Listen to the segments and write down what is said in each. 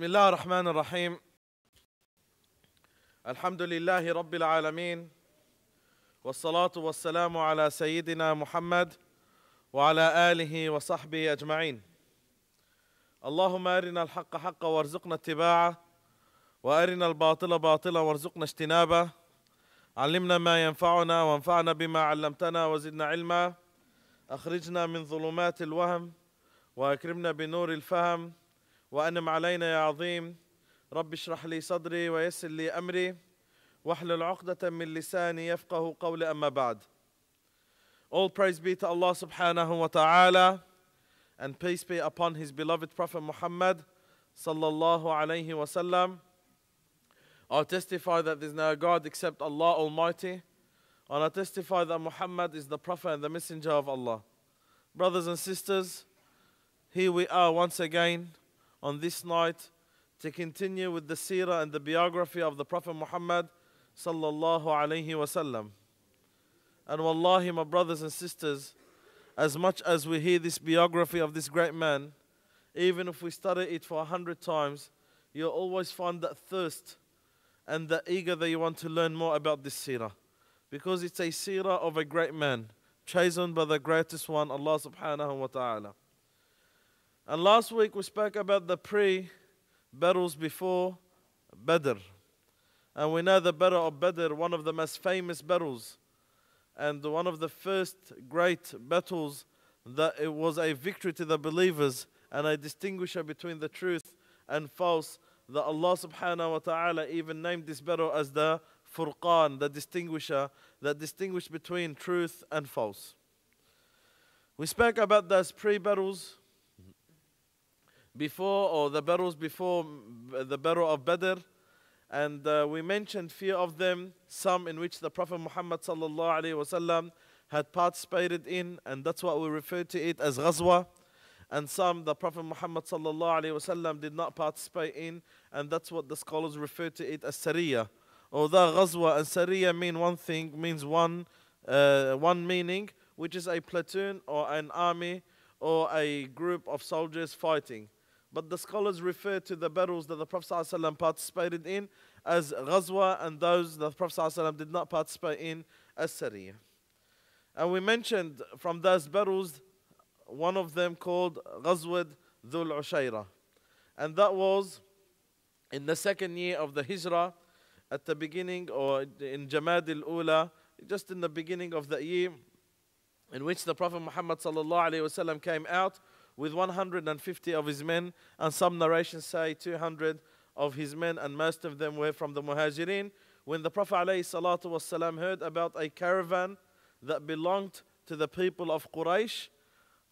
بسم الله الرحمن الرحيم الحمد لله رب العالمين والصلاه والسلام على سيدنا محمد وعلى اله وصحبه اجمعين اللهم ارنا الحق حقا وارزقنا اتباعه وارنا الباطل باطلا وارزقنا اجتنابه علمنا ما ينفعنا وانفعنا بما علمتنا وزدنا علما اخرجنا من ظلمات الوهم واكرمنا بنور الفهم وأنم علينا يا عظيم رب اشرح لي صدري ويسر لي أمري واحلل عقدة من لساني يفقه قولي أما بعد All praise be to Allah subhanahu wa ta'ala and peace be upon his beloved Prophet Muhammad sallallahu alayhi wa sallam. I testify that there is no God except Allah Almighty and I testify that Muhammad is the Prophet and the Messenger of Allah. Brothers and sisters, here we are once again on this night to continue with the seerah and the biography of the Prophet Muhammad sallallahu alayhi wasallam. And wallahi, my brothers and sisters, as much as we hear this biography of this great man, even if we study it for a hundred times, you'll always find that thirst and the eager that you want to learn more about this seerah. Because it's a seerah of a great man, chosen by the greatest one, Allah subhanahu wa ta'ala. And last week we spoke about the pre battles before Badr. And we know the battle of Badr, one of the most famous battles, and one of the first great battles that it was a victory to the believers and a distinguisher between the truth and false. That Allah subhanahu wa ta'ala even named this battle as the Furqan, the distinguisher, that distinguished between truth and false. We spoke about those pre battles before, or the battles before the battle of Badr. And uh, we mentioned few of them, some in which the Prophet Muhammad had participated in, and that's what we refer to it as ghazwa. And some the Prophet Muhammad did not participate in, and that's what the scholars refer to it as Sariya. Although ghazwa and Sariya mean one thing, means one, uh, one meaning, which is a platoon or an army or a group of soldiers fighting. But the scholars refer to the battles that the Prophet ﷺ participated in as Ghazwa and those that the Prophet ﷺ did not participate in as Sariyah. And we mentioned from those battles one of them called Ghazwat Dhul Ushayrah. And that was in the second year of the Hijrah at the beginning or in Jamad al-Ula, just in the beginning of the year in which the Prophet Muhammad ﷺ came out with 150 of his men, and some narrations say 200 of his men, and most of them were from the Muhajirin. When the Prophet ﷺ heard about a caravan that belonged to the people of Quraysh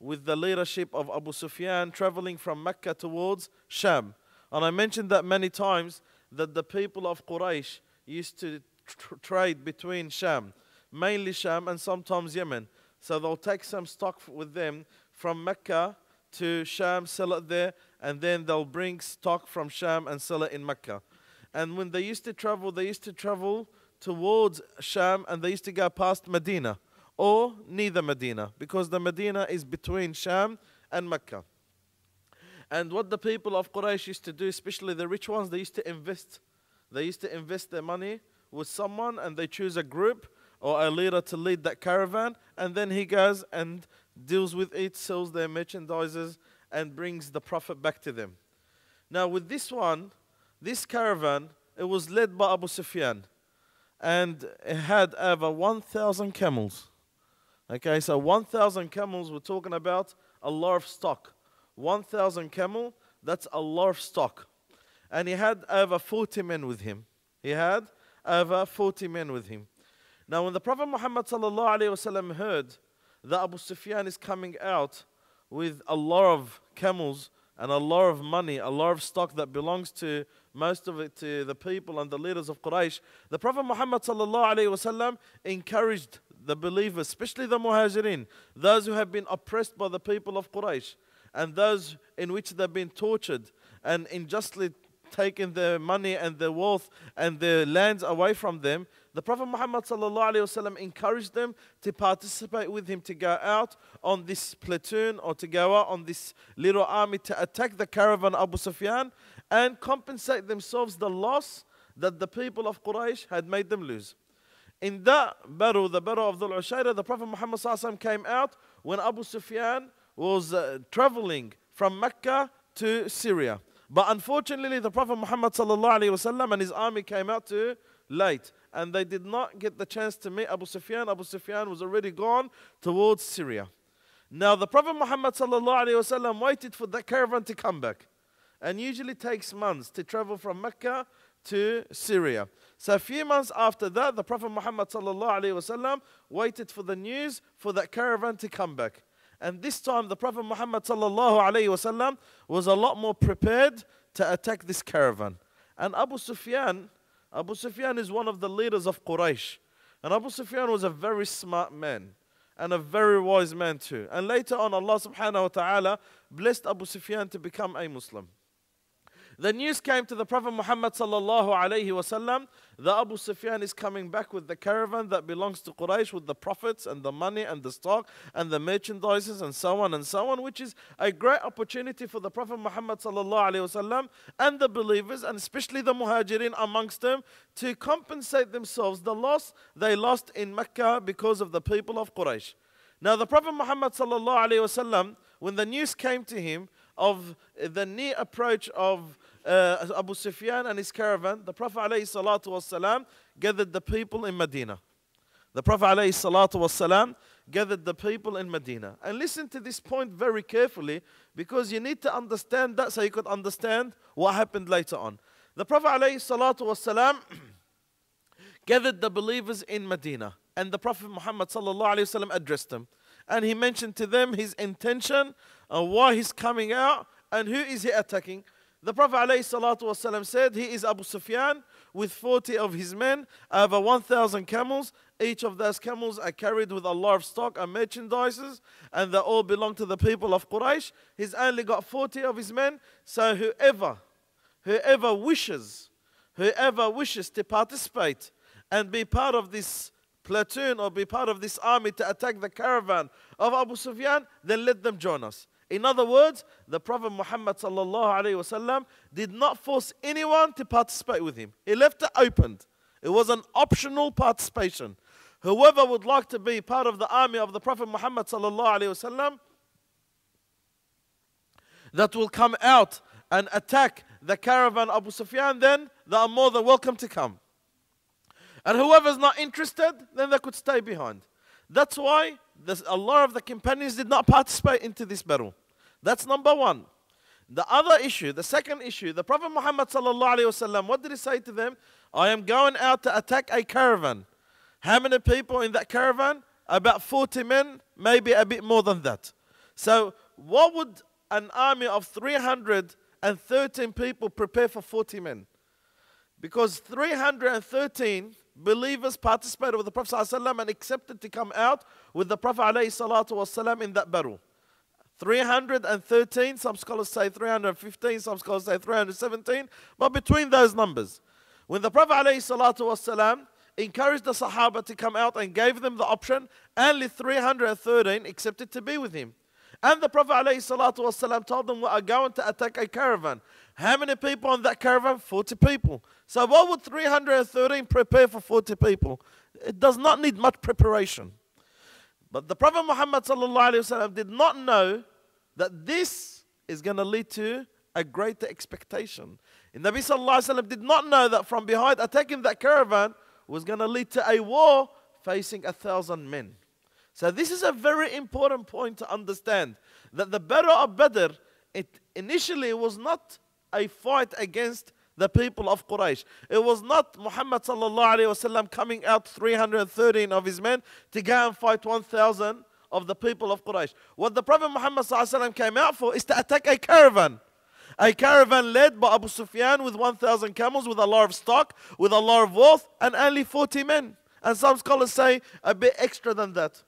with the leadership of Abu Sufyan traveling from Mecca towards Sham. And I mentioned that many times that the people of Quraysh used to tr trade between Sham, mainly Sham and sometimes Yemen. So they'll take some stock with them from Mecca to Sham, sell it there, and then they'll bring stock from Sham and sell it in Mecca. And when they used to travel, they used to travel towards Sham and they used to go past Medina or neither Medina because the Medina is between Sham and Mecca. And what the people of Quraysh used to do, especially the rich ones, they used to invest. They used to invest their money with someone and they choose a group or a leader to lead that caravan and then he goes and deals with it, sells their merchandises, and brings the Prophet back to them. Now, with this one, this caravan, it was led by Abu Sufyan and it had over 1,000 camels. Okay, so 1,000 camels, we're talking about a lot of stock. 1,000 camel, that's a lot of stock. And he had over 40 men with him. He had over 40 men with him. Now, when the Prophet Muhammad heard that Abu Sufyan is coming out with a lot of camels and a lot of money, a lot of stock that belongs to most of it to the people and the leaders of Quraysh. The Prophet Muhammad encouraged the believers, especially the muhajirin, those who have been oppressed by the people of Quraysh and those in which they've been tortured and unjustly taken their money and their wealth and their lands away from them, the Prophet Muhammad encouraged them to participate with him to go out on this platoon or to go out on this little army to attack the caravan Abu Sufyan and compensate themselves the loss that the people of Quraysh had made them lose. In that battle, the battle of the Ushayra, the Prophet Muhammad ﷺ came out when Abu Sufyan was uh, traveling from Mecca to Syria. But unfortunately, the Prophet Muhammad ﷺ and his army came out too late and they did not get the chance to meet Abu Sufyan. Abu Sufyan was already gone towards Syria. Now the Prophet Muhammad ﷺ waited for that caravan to come back and usually takes months to travel from Mecca to Syria. So a few months after that, the Prophet Muhammad ﷺ waited for the news for that caravan to come back. And this time the Prophet Muhammad ﷺ was a lot more prepared to attack this caravan. And Abu Sufyan Abu Sufyan is one of the leaders of Quraysh. And Abu Sufyan was a very smart man and a very wise man too. And later on, Allah subhanahu wa ta'ala blessed Abu Sufyan to become a Muslim. The news came to the Prophet Muhammad sallallahu alaihi wasallam that Abu Sufyan is coming back with the caravan that belongs to Quraysh with the profits and the money and the stock and the merchandises and so on and so on, which is a great opportunity for the Prophet Muhammad sallallahu alaihi wasallam and the believers and especially the muhajirin amongst them to compensate themselves the loss they lost in Mecca because of the people of Quraysh. Now the Prophet Muhammad sallallahu alaihi wasallam, when the news came to him, of the near approach of uh, Abu Sufyan and his caravan, the Prophet ﷺ gathered the people in Medina. The Prophet ﷺ gathered the people in Medina. And listen to this point very carefully because you need to understand that so you could understand what happened later on. The Prophet ﷺ gathered the believers in Medina and the Prophet Muhammad addressed them. And he mentioned to them his intention and why he's coming out and who is he attacking. The Prophet ﷺ said he is Abu Sufyan with 40 of his men, over 1,000 camels. Each of those camels are carried with a lot of stock and merchandises, and they all belong to the people of Quraysh. He's only got 40 of his men, so whoever, whoever wishes, whoever wishes to participate and be part of this platoon or be part of this army to attack the caravan of Abu Sufyan, then let them join us. In other words, the Prophet Muhammad وسلم, did not force anyone to participate with him. He left it open. It was an optional participation. Whoever would like to be part of the army of the Prophet Muhammad وسلم, that will come out and attack the caravan Abu Sufyan, then they are more than welcome to come. And whoever is not interested, then they could stay behind. That's why the, a lot of the companions did not participate into this battle. That's number one. The other issue, the second issue, the Prophet Muhammad sallallahu what did he say to them? I am going out to attack a caravan. How many people in that caravan? About 40 men, maybe a bit more than that. So, what would an army of 313 people prepare for 40 men? Because 313 believers participated with the Prophet and accepted to come out with the Prophet in that battle. 313, some scholars say 315, some scholars say 317, but between those numbers. When the Prophet ﷺ encouraged the Sahaba to come out and gave them the option, only 313 accepted to be with him. And the Prophet ﷺ told them, We are going to attack a caravan. How many people on that caravan? 40 people. So, what would 313 prepare for 40 people? It does not need much preparation. But the Prophet Muhammad did not know that this is going to lead to a greater expectation. And Nabi Sallallahu did not know that from behind attacking that caravan was going to lead to a war facing a thousand men. So this is a very important point to understand that the Battle of Badr, it initially was not a fight against the people of Quraysh. It was not Muhammad sallallahu alayhi wasallam coming out 313 of his men to go and fight 1,000 of the people of Quraysh. What the Prophet Muhammad sallallahu alayhi wasallam came out for is to attack a caravan. A caravan led by Abu Sufyan with 1,000 camels, with a lot of stock, with a lot of wealth, and only 40 men. And some scholars say a bit extra than that.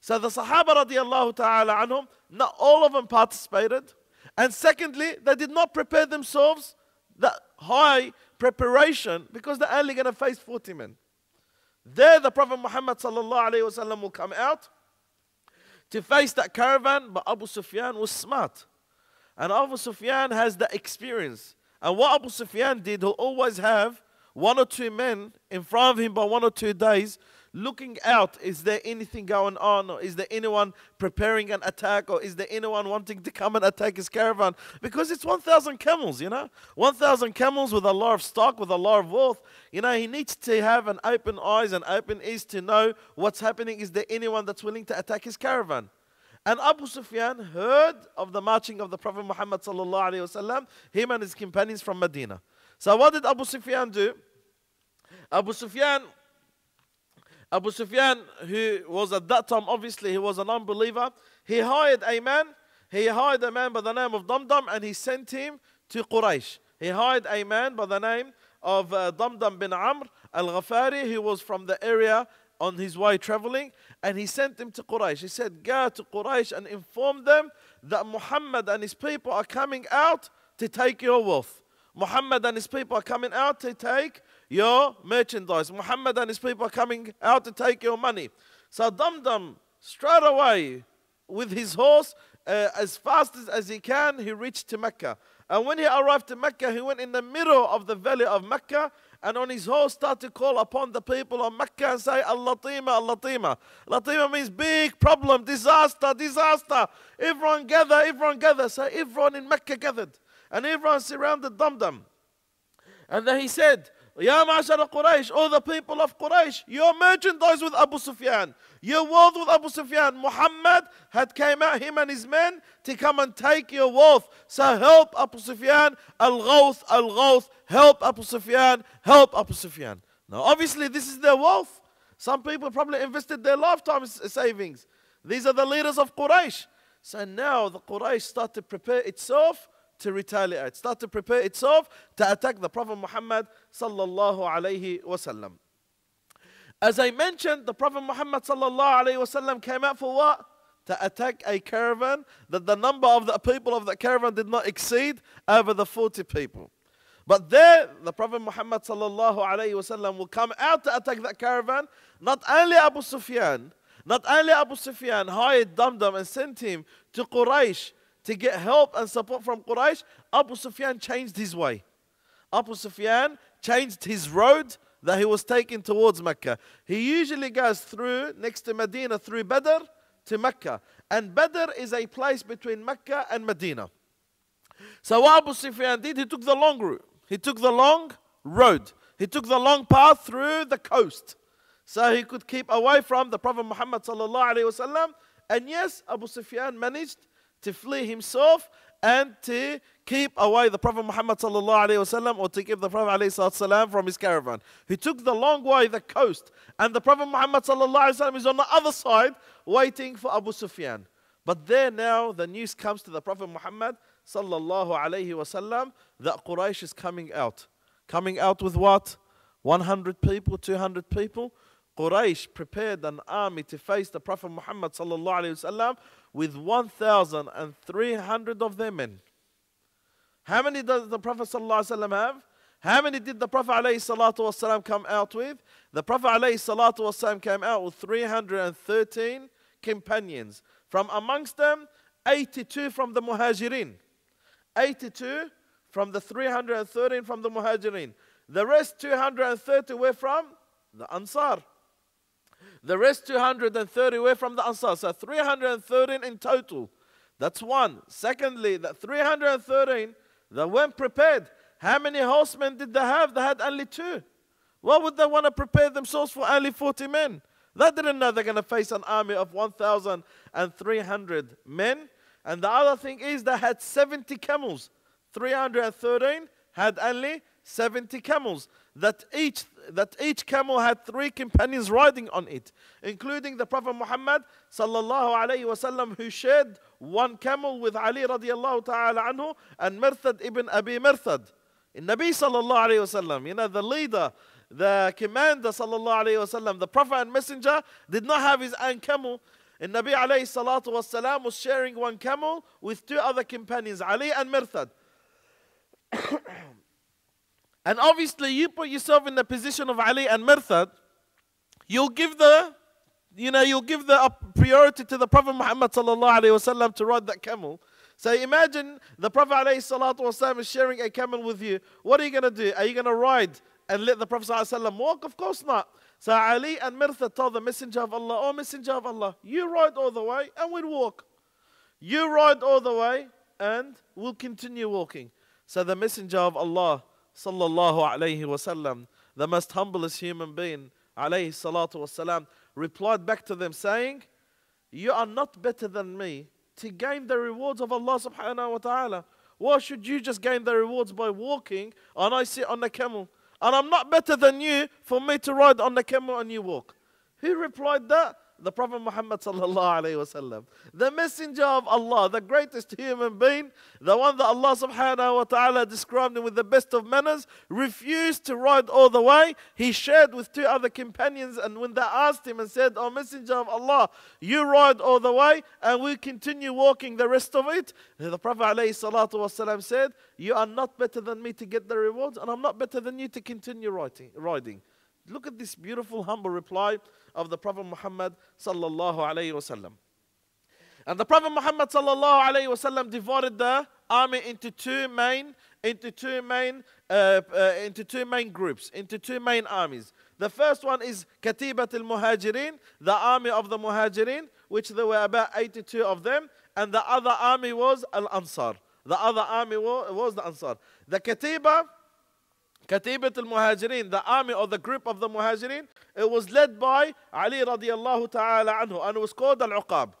So the Sahaba radiallahu ta'ala anhum, not all of them participated. And secondly, they did not prepare themselves that high preparation because they're only going to face 40 men. There, the Prophet Muhammad وسلم, will come out to face that caravan, but Abu Sufyan was smart. And Abu Sufyan has the experience. And what Abu Sufyan did, he'll always have one or two men in front of him by one or two days looking out is there anything going on or is there anyone preparing an attack or is there anyone wanting to come and attack his caravan because it's 1000 camels you know 1000 camels with a lot of stock with a lot of wealth you know he needs to have an open eyes and open ears to know what's happening is there anyone that's willing to attack his caravan and Abu Sufyan heard of the marching of the Prophet Muhammad sallallahu him and his companions from Medina so what did Abu Sufyan do Abu Sufyan Abu Sufyan, who was at that time, obviously, he was an unbeliever, he hired a man, he hired a man by the name of Damdam and he sent him to Quraysh. He hired a man by the name of uh, Damdam bin Amr al Ghafari, who was from the area on his way traveling, and he sent him to Quraysh. He said, Go to Quraysh and inform them that Muhammad and his people are coming out to take your wealth. Muhammad and his people are coming out to take your merchandise. Muhammad and his people are coming out to take your money. So Dumdum, straight away, with his horse, uh, as fast as, as he can, he reached to Mecca. And when he arrived to Mecca, he went in the middle of the valley of Mecca and on his horse started to call upon the people of Mecca and say, Al-Latima, Al-Latima. Latima means big problem, disaster, disaster. Everyone gather, everyone gather. So everyone in Mecca gathered and everyone surrounded Dumdum. And then he said, Ya Ma'ashar Quraysh, all the people of Quraysh, your merchandise with Abu Sufyan, your wealth with Abu Sufyan. Muhammad had came out, him and his men, to come and take your wealth. So help Abu Sufyan, Al-Ghawth, Al-Ghawth, help Abu Sufyan, help Abu Sufyan. Now obviously this is their wealth. Some people probably invested their lifetime savings. These are the leaders of Quraysh. So now the Quraysh start to prepare itself to retaliate, start to prepare itself to attack the Prophet Muhammad sallallahu alaihi wasallam. As I mentioned, the Prophet Muhammad sallallahu alaihi wasallam came out for what? To attack a caravan that the number of the people of the caravan did not exceed over the 40 people. But there, the Prophet Muhammad sallallahu alaihi wasallam will come out to attack that caravan. Not only Abu Sufyan, not only Abu Sufyan hired Damdam and sent him to Quraysh to get help and support from Quraysh, Abu Sufyan changed his way. Abu Sufyan changed his road that he was taking towards Mecca. He usually goes through, next to Medina, through Badr to Mecca. And Badr is a place between Mecca and Medina. So Abu Sufyan did, he took the long route. He took the long road. He took the long path through the coast. So he could keep away from the Prophet Muhammad And yes, Abu Sufyan managed to flee himself and to keep away the Prophet Muhammad وسلم, or to keep the Prophet from his caravan. He took the long way, the coast, and the Prophet Muhammad وسلم, is on the other side waiting for Abu Sufyan. But there now the news comes to the Prophet Muhammad وسلم, that Quraysh is coming out. Coming out with what? 100 people, 200 people? Quraysh prepared an army to face the Prophet Muhammad sallallahu alayhi wasallam with 1,300 of their men. How many does the Prophet ﷺ have? How many did the Prophet ﷺ come out with? The Prophet ﷺ came out with 313 companions. From amongst them, 82 from the Muhajirin. 82 from the 313 from the Muhajirin. The rest 230 were from the Ansar. The rest 230 were from the Ansar. So 313 in total. That's one. Secondly, the 313 that weren't prepared. How many horsemen did they have? They had only two. Why would they want to prepare themselves for only 40 men? They didn't know they're going to face an army of 1,300 men. And the other thing is they had 70 camels. 313 had only 70 camels that each that each camel had three companions riding on it, including the Prophet Muhammad sallallahu alaihi wasallam, who shared one camel with Ali radiallahu ta'ala anhu and Mirthad ibn Abi Mirthad. In Nabi sallallahu alaihi wasallam, you know, the leader, the commander sallallahu alaihi wasallam, the Prophet and Messenger did not have his own camel. And Nabi alayhi salatu wasallam was sharing one camel with two other companions, Ali and Mirthad. And obviously, you put yourself in the position of Ali and Mirthad, you'll give the you know, you'll give the priority to the Prophet Muhammad وسلم, to ride that camel. So imagine the Prophet والسلام, is sharing a camel with you. What are you going to do? Are you going to ride and let the Prophet وسلم, walk? Of course not. So Ali and Mirtha told the Messenger of Allah, Oh, Messenger of Allah, you ride all the way and we'll walk. You ride all the way and we'll continue walking. So the Messenger of Allah sallallahu alayhi wasallam, the most humblest human being, alayhi salatu wasallam, replied back to them saying, You are not better than me to gain the rewards of Allah subhanahu wa ta'ala. Why should you just gain the rewards by walking and I sit on the camel? And I'm not better than you for me to ride on the camel and you walk. Who replied that? the Prophet Muhammad sallallahu alaihi wasallam, the messenger of Allah, the greatest human being, the one that Allah subhanahu wa ta'ala described him with the best of manners, refused to ride all the way. He shared with two other companions, and when they asked him and said, "O oh, messenger of Allah, you ride all the way, and we continue walking the rest of it," the Prophet alayhi salatu said, "You are not better than me to get the rewards, and I'm not better than you to continue riding." Look at this beautiful, humble reply of the Prophet Muhammad sallallahu alayhi wasallam. And the Prophet Muhammad sallallahu alayhi wasallam divided the army into two main, into two main, uh, uh, into two main groups, into two main armies. The first one is Katibat al-Muhajirin, the army of the Muhajirin, which there were about 82 of them, and the other army was al-Ansar. The other army was, was the Ansar. The Katiba Katibat al-Muhajirin, the army or the group of the Muhajirin, it was led by Ali radiallahu ta'ala anhu and was called al-Uqab.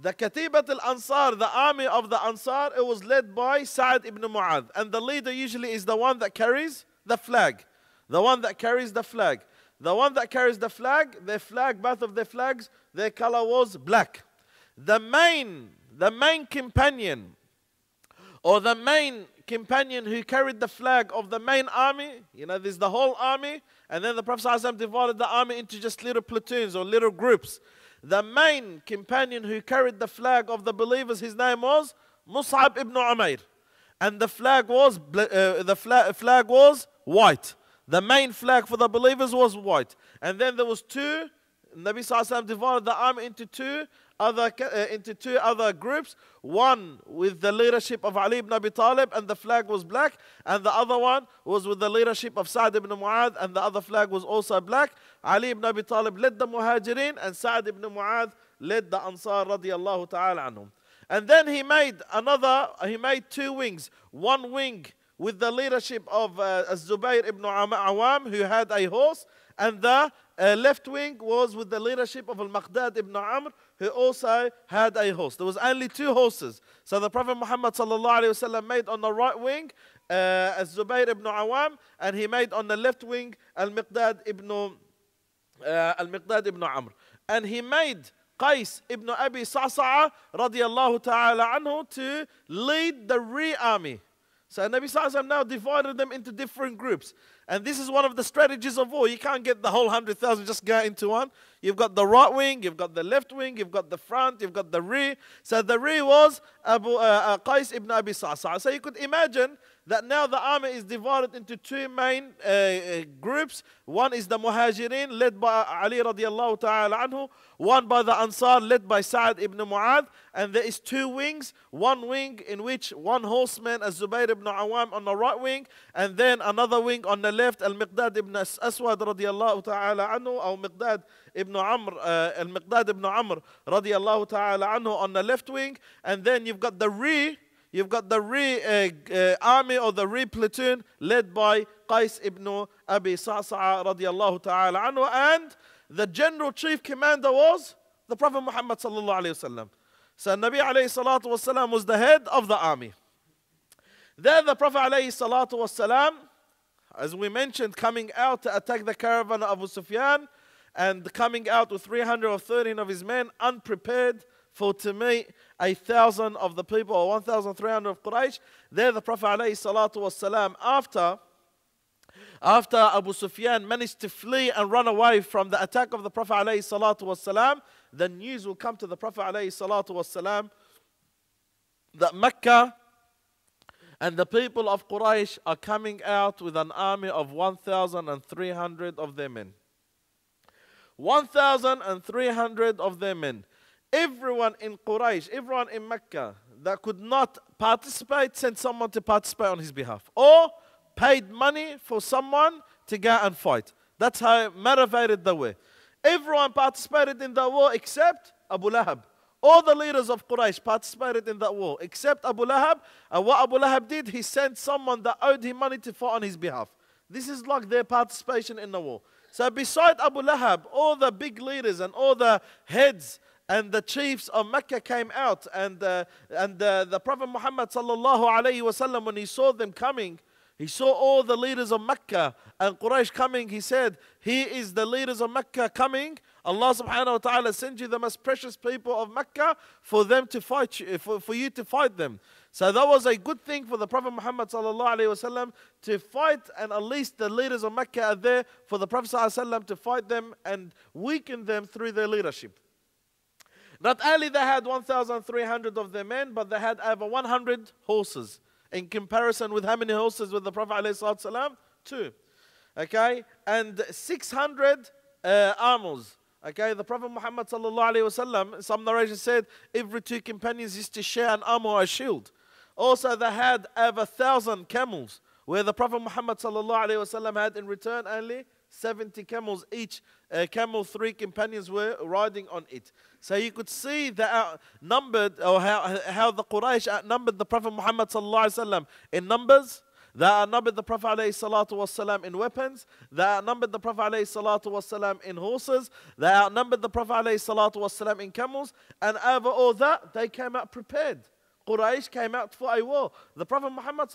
The Katibat al-Ansar, the army of the Ansar, it was led by Saad ibn Mu'adh. And the leader usually is the one that carries the flag. The one that carries the flag. The one that carries the flag, their flag, both of their flags, their color was black. The main, the main companion or the main companion who carried the flag of the main army, you know, there's the whole army, and then the Prophet ﷺ divided the army into just little platoons or little groups. The main companion who carried the flag of the believers, his name was Mus'ab ibn Umair. And the flag was, uh, the flag, flag was white. The main flag for the believers was white. And then there was two Nabi Sallallahu divided the army into two, other, uh, into two other groups. One with the leadership of Ali ibn Abi Talib and the flag was black. And the other one was with the leadership of Sa'd ibn Mu'adh and the other flag was also black. Ali ibn Abi Talib led the Muhajirin and Sa'd ibn Mu'adh led the Ansar radiallahu ta'ala anhum. And then he made another, he made two wings. One wing with the leadership of uh, Zubayr ibn Awam who had a horse and the uh, left wing was with the leadership of Al-Maqdad ibn Amr, who also had a horse. There was only two horses. So the Prophet Muhammad وسلم, made on the right wing uh, Zubayr ibn Awam, and he made on the left wing Al-Miqdad ibn, uh, Al-Miqdad ibn Amr. And he made Qais ibn Abi Sa'sa'a radiallahu ta'ala anhu to lead the re army. So Nabi Sallallahu now divided them into different groups. And this is one of the strategies of war. You can't get the whole 100,000 just go into one. You've got the right wing, you've got the left wing, you've got the front, you've got the rear. So the rear was Abu uh, uh, Qais ibn Abi Sa'sa. So you could imagine that now the army is divided into two main uh, uh, groups. One is the Muhajirin, led by Ali radiallahu ta'ala anhu. One by the Ansar, led by Sa'ad ibn Mu'adh. And there is two wings. One wing in which one horseman, Az-Zubayr ibn Awam, on the right wing. And then another wing on the left, Al-Miqdad ibn Aswad radiallahu ta'ala anhu. Or Miqdad ibn Amr, uh, Al-Miqdad ibn Amr radiallahu ta'ala anhu on the left wing. And then you've got the rear You've got the re, uh, uh, army or the re platoon led by Qais ibn Abi Sa'sa'a radiallahu ta'ala anhu. And the general chief commander was the Prophet Muhammad sallallahu alayhi wasallam. So Nabi alayhi salatu wasallam was the head of the army. Then the Prophet alayhi salatu wasallam, as we mentioned, coming out to attack the caravan of Abu Sufyan and coming out with 313 of his men unprepared for to me, a thousand of the people, or 1,300 of Quraysh, there the Prophet والسلام, after, after Abu Sufyan managed to flee and run away from the attack of the Prophet والسلام, the news will come to the Prophet والسلام, that Mecca and the people of Quraysh are coming out with an army of 1,300 of their men. 1,300 of their men everyone in Quraysh, everyone in Mecca that could not participate sent someone to participate on his behalf or paid money for someone to go and fight. That's how motivated they were. Everyone participated in the war except Abu Lahab. All the leaders of Quraysh participated in that war except Abu Lahab. And what Abu Lahab did, he sent someone that owed him money to fight on his behalf. This is like their participation in the war. So, beside Abu Lahab, all the big leaders and all the heads and the chiefs of Mecca came out, and, uh, and uh, the Prophet Muhammad sallallahu alaihi wasallam, when he saw them coming, he saw all the leaders of Mecca and Quraysh coming. He said, "He is the leaders of Mecca coming. Allah subhanahu wa taala sends you the most precious people of Mecca for them to fight you, for, for you to fight them." So that was a good thing for the Prophet Muhammad sallallahu alaihi wasallam to fight, and at least the leaders of Mecca are there for the Prophet sallallahu alaihi wasallam to fight them and weaken them through their leadership. Not only they had 1,300 of their men, but they had over 100 horses. In comparison with how many horses with the Prophet ﷺ? Two. Okay? And 600 uh, Okay, the Prophet Muhammad ﷺ some narration said, every two companions used to share an armor, or a shield. Also, they had over a thousand camels, where the Prophet Muhammad ﷺ had in return only 70 camels each uh, camel, three companions were riding on it. So you could see that outnumbered, or how, how the Quraysh outnumbered the Prophet Muhammad in numbers. They outnumbered the Prophet والسلام, in weapons. They outnumbered the Prophet والسلام, in horses. They outnumbered the Prophet والسلام, in camels. And over all that, they came out prepared. Quraysh came out for a war. The Prophet Muhammad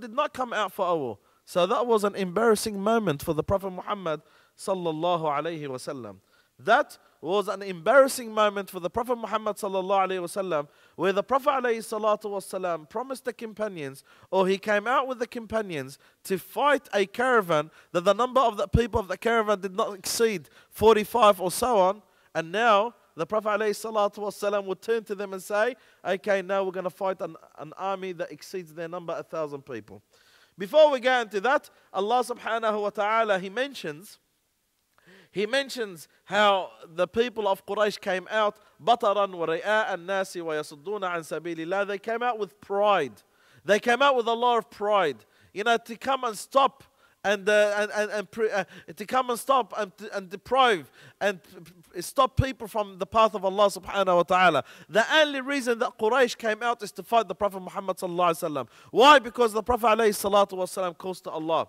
did not come out for a war. So that was an embarrassing moment for the Prophet Muhammad sallallahu alayhi wasallam. That was an embarrassing moment for the Prophet Muhammad sallallahu alayhi wasallam, where the Prophet alayhi salatu wasallam promised the companions, or he came out with the companions to fight a caravan that the number of the people of the caravan did not exceed 45 or so on, and now the Prophet ﷺ would turn to them and say, Okay, now we're going to fight an, an army that exceeds their number, a thousand people. Before we get into that, Allah subhanahu wa ta'ala, He mentions he mentions how the people of Quraysh came out, بَطَرًا nasi wa They came out with pride. They came out with a lot of pride. You know, to come and stop and, uh, and, and, and pre- uh, to come and stop and, and deprive and p- stop people from the path of Allah subhanahu wa ta'ala. The only reason that Quraysh came out is to fight the Prophet Muhammad sallallahu alayhi wa sallam. Why? Because the Prophet alayhi salatu wa sallam calls to Allah.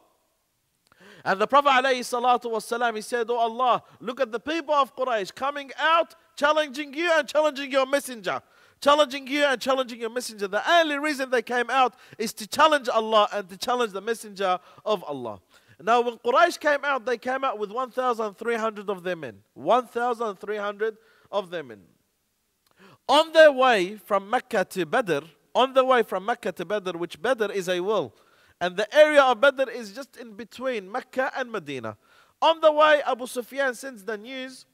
And the Prophet والسلام, he said, Oh Allah, look at the people of Quraysh coming out, challenging you and challenging your messenger. Challenging you and challenging your messenger. The only reason they came out is to challenge Allah and to challenge the messenger of Allah. Now, when Quraysh came out, they came out with 1,300 of their men. 1,300 of their men. On their way from Mecca to Badr, on the way from Mecca to Badr, which Badr is a well, and the area of Badr is just in between Mecca and Medina. On the way, Abu Sufyan sends the news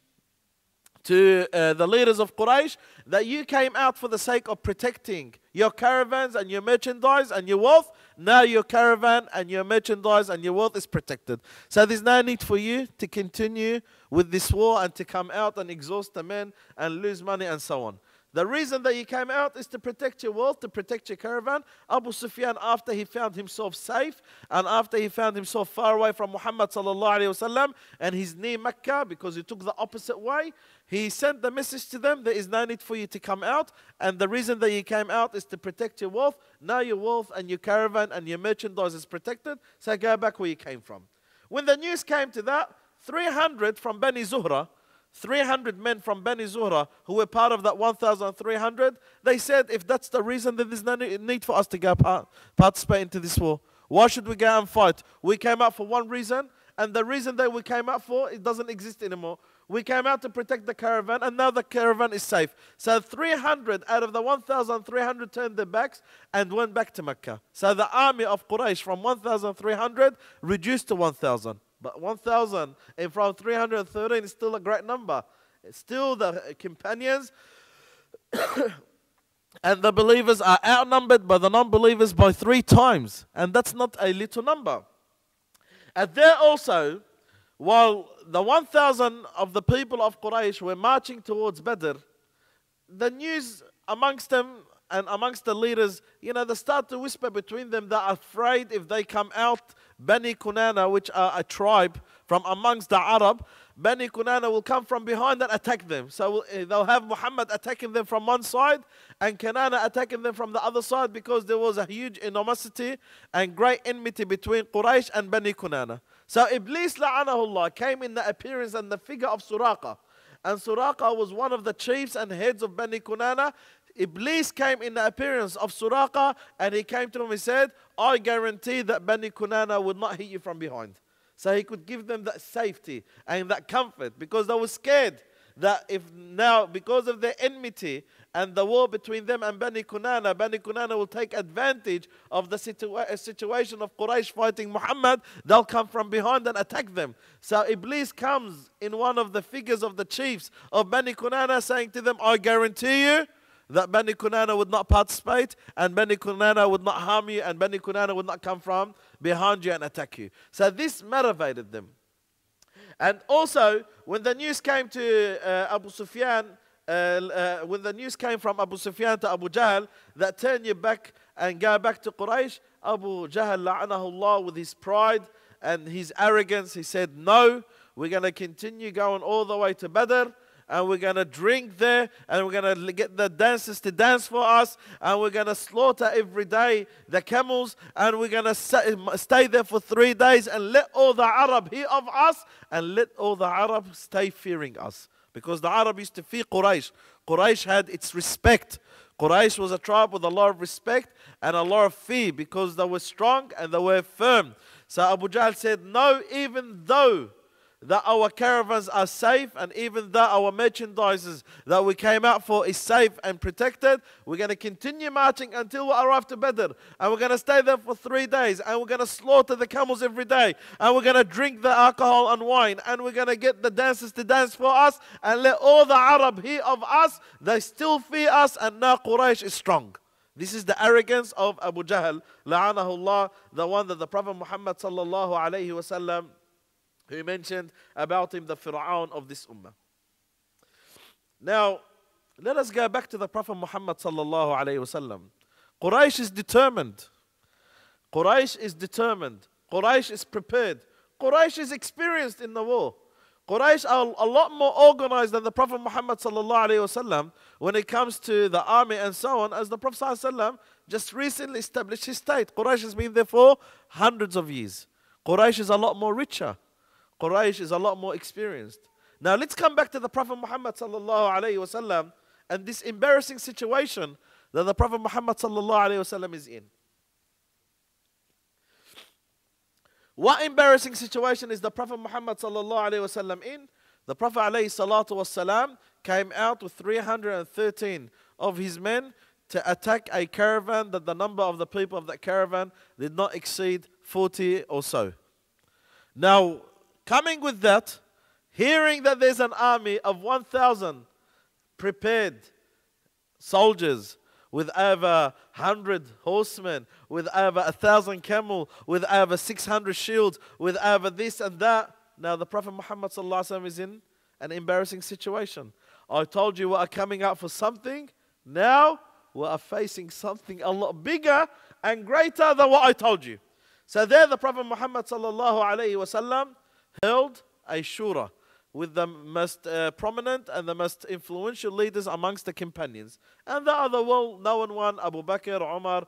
to uh, the leaders of Quraysh that you came out for the sake of protecting your caravans and your merchandise and your wealth. Now your caravan and your merchandise and your wealth is protected. So there's no need for you to continue with this war and to come out and exhaust the men and lose money and so on. The reason that he came out is to protect your wealth, to protect your caravan. Abu Sufyan, after he found himself safe and after he found himself far away from Muhammad وسلم, and he's near Mecca because he took the opposite way, he sent the message to them there is no need for you to come out. And the reason that you came out is to protect your wealth. Now your wealth and your caravan and your merchandise is protected. So go back where you came from. When the news came to that, 300 from Bani Zuhrah. 300 men from Bani Zuhra who were part of that 1,300, they said, if that's the reason, then there's no need for us to go part, participate into this war. Why should we go and fight? We came out for one reason, and the reason that we came out for, it doesn't exist anymore. We came out to protect the caravan, and now the caravan is safe. So 300 out of the 1,300 turned their backs and went back to Mecca. So the army of Quraysh from 1,300 reduced to 1,000. But 1,000 and from 313 is still a great number. It's still the companions and the believers are outnumbered by the non believers by three times. And that's not a little number. And there also, while the 1,000 of the people of Quraysh were marching towards Badr, the news amongst them and amongst the leaders, you know, they start to whisper between them, they're afraid if they come out Bani Kunana, which are a tribe from amongst the Arab, Bani Kunana will come from behind and attack them. So uh, they'll have Muhammad attacking them from one side and Kanana attacking them from the other side because there was a huge animosity and great enmity between Quraysh and Bani Kunana. So Iblis la'anahullah came in the appearance and the figure of Suraqa. And Suraqa was one of the chiefs and heads of Bani Kunana. Iblis came in the appearance of Suraqa and he came to him and said, I guarantee that Bani Kunana would not hit you from behind. So he could give them that safety and that comfort because they were scared that if now, because of their enmity and the war between them and Bani Kunana, Bani Kunana will take advantage of the situa- situation of Quraysh fighting Muhammad, they'll come from behind and attack them. So Iblis comes in one of the figures of the chiefs of Bani Kunana saying to them, I guarantee you that Bani Kunana would not participate and Bani Kunana would not harm you and Bani Kunana would not come from behind you and attack you. So this motivated them. And also, when the news came to uh, Abu Sufyan, uh, uh, when the news came from Abu Sufyan to Abu Jahl, that turn you back and go back to Quraysh, Abu Jahl, la'anahullah, with his pride and his arrogance, he said, no, we're going to continue going all the way to Badr and we're going to drink there and we're going to get the dancers to dance for us and we're going to slaughter every day the camels and we're going to stay there for three days and let all the Arab hear of us and let all the Arab stay fearing us. Because the Arab used to fear Quraysh. Quraysh had its respect. Quraysh was a tribe with a lot of respect and a lot of fear because they were strong and they were firm. So Abu Jahl said, No, even though that our caravans are safe and even that our merchandises that we came out for is safe and protected. We're going to continue marching until we arrive to Badr, and we're going to stay there for three days and we're going to slaughter the camels every day and we're going to drink the alcohol and wine and we're going to get the dancers to dance for us and let all the Arab hear of us. They still fear us and now Quraysh is strong. This is the arrogance of Abu Jahl, la'anahullah, the one that the Prophet Muhammad sallallahu alayhi wasallam. He mentioned about him the Fir'aun of this ummah. Now, let us go back to the Prophet Muhammad sallallahu alayhi wasallam. Quraysh is determined. Quraysh is determined. Quraysh is prepared. Quraysh is experienced in the war. Quraysh are a lot more organized than the Prophet Muhammad sallallahu alayhi wasallam when it comes to the army and so on, as the Prophet sallallahu just recently established his state. Quraysh has been there for hundreds of years. Quraysh is a lot more richer. Quraysh is a lot more experienced. Now let's come back to the Prophet Muhammad sallallahu alayhi wasallam and this embarrassing situation that the Prophet Muhammad sallallahu alayhi wasallam is in. What embarrassing situation is the Prophet Muhammad sallallahu alayhi wasallam in? The Prophet alayhi salatu wasallam came out with 313 of his men to attack a caravan that the number of the people of that caravan did not exceed 40 or so. Now, Coming with that, hearing that there's an army of 1,000 prepared soldiers with over 100 horsemen, with over 1,000 camel, with over 600 shields, with over this and that. Now, the Prophet Muhammad is in an embarrassing situation. I told you we are coming out for something. Now we are facing something a lot bigger and greater than what I told you. So there the Prophet Muhammad sallallahu alayhi wasallam held a shura with the most uh, prominent and the most influential leaders amongst the companions. And the other well known one, Abu Bakr, Umar,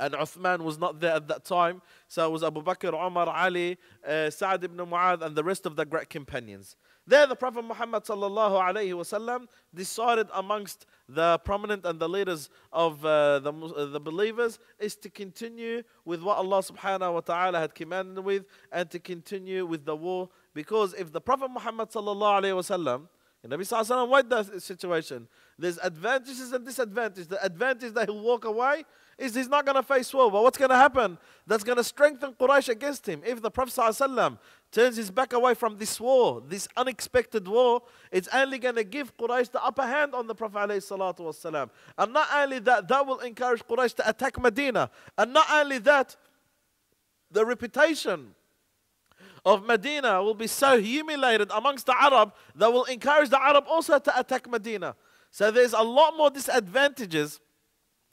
and Uthman was not there at that time. So it was Abu Bakr, Umar, Ali, uh, Sa'd ibn Mu'adh, and the rest of the great companions. There, the Prophet Muhammad sallallahu alaihi wasallam decided amongst the prominent and the leaders of uh, the, uh, the believers is to continue with what Allah subhanahu wa ta'ala had commanded with and to continue with the war. Because if the Prophet Muhammad sallallahu alaihi wasallam and Nabi Sallallahu Alaihi Wasallam, the situation? There's advantages and disadvantages. The advantage that he'll walk away is he's not going to face war. But what's going to happen? That's going to strengthen Quraysh against him. If the Prophet ﷺ turns his back away from this war, this unexpected war, it's only going to give Quraysh the upper hand on the Prophet ﷺ. And not only that, that will encourage Quraysh to attack Medina. And not only that, the reputation of Medina will be so humiliated amongst the Arab that will encourage the Arab also to attack Medina. So there's a lot more disadvantages